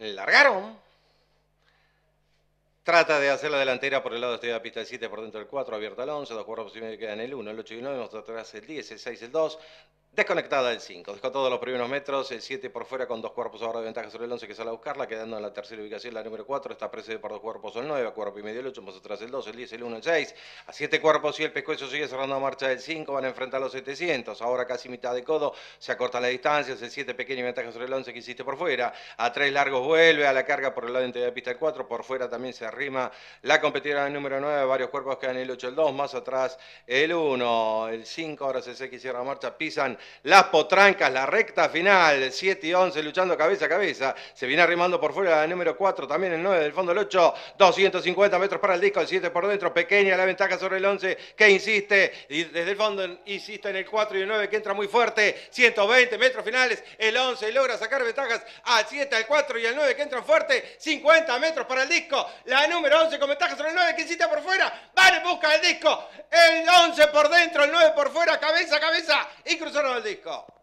largaron. Trata de hacer la delantera por el lado de la pista del 7, por dentro del 4, abierta al 11, dos cuerpos y medio quedan el 1, el 8 y el 9, más atrás el 10, el 6, el 2, Desconectada del 5, dejó todos los primeros metros, el 7 por fuera con dos cuerpos ahora de ventaja sobre el 11 que sale a buscarla, quedando en la tercera ubicación la número 4, está precedida por dos cuerpos el 9, a cuerpo y medio el 8, más atrás el 2, el 10, el 1, el 6, a 7 cuerpos y el pescuezo sigue cerrando a marcha del 5, van a enfrentar los 700, ahora casi mitad de codo, se acortan las distancias, el 7 pequeño ventaja sobre el 11 que hiciste por fuera, a 3 largos vuelve, a la carga por el lado interior de pista el 4, por fuera también se arrima la competidora del número 9, varios cuerpos quedan el 8, el 2, más atrás el 1, el 5, ahora se sé que cierra marcha, pisan las potrancas, la recta final, 7 y 11 luchando cabeza a cabeza. Se viene arrimando por fuera la número 4, también el 9 del fondo el 8, 250 metros para el disco, el 7 por dentro, pequeña la ventaja sobre el 11 que insiste y desde el fondo insiste en el 4 y el 9 que entra muy fuerte, 120 metros finales, el 11 logra sacar ventajas al 7, al 4 y al 9 que entra fuerte, 50 metros para el disco, la número 11 con ventaja sobre el 9 que insiste por fuera, ¡va! busca el disco. El 11 por dentro, el 9 por fuera, cabeza, cabeza. Y cruzaron el disco.